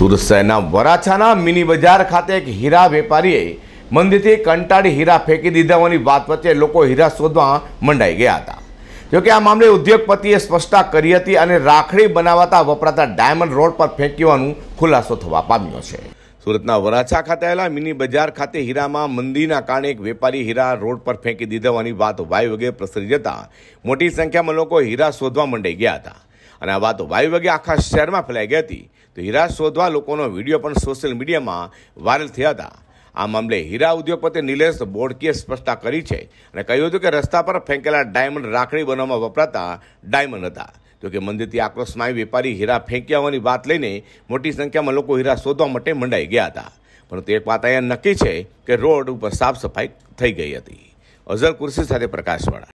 Surat સુરસેના વરાછાના mini બજાર ખાતે એક હીરા વેપારીએ મંદિરથી કંટાળી હીરા ફેંકી દીધા હોવાની વાત વચ્ચે લોકો હીરા શોધવા મંડાઈ ગયા હતા જોકે આ મામલે ઉદ્યોગપતિએ સ્પષ્ટતા કરી હતી અને રાખડી બનાવતા વપરાતા ડાયમંડ રોડ પર ફેંકી ખુલાસો થવા પામ્યો છે સુરતના વરાછા ખાતે આવેલા મિની બજાર ખાતે હીરામાં મંદીના કારણે એક વેપારી હીરા રોડ પર ફેંકી દીધા હોવાની વાત વાય વગેરે પ્રસરી જતા મોટી સંખ્યામાં લોકો હીરા શોધવા મંડાઈ ગયા હતા અને આ વાતો વાયુ આખા શહેરમાં ફેલાઈ ગઈ હતી તો હીરા શોધવા લોકોનો વિડીયો પણ સોશિયલ મીડિયામાં વાયરલ થયા હતા આ મામલે હીરા ઉદ્યોગપતિ નિલેશ બોડકીએ સ્પષ્ટતા કરી છે અને કહ્યું હતું કે રસ્તા પર ફેંકેલા ડાયમંડ રાખડી બનાવવામાં વપરાતા ડાયમંડ હતા જો કે મંદિરથી આક્રોશમાં વેપારી હીરા ફેંક્યા હોવાની વાત લઈને મોટી સંખ્યામાં લોકો હીરા શોધવા માટે મંડાઈ ગયા હતા પરંતુ એક વાત અહીંયા નક્કી છે કે રોડ ઉપર સાફ સફાઈ થઈ ગઈ હતી અઝર કુર્સી સાથે પ્રકાશવાળા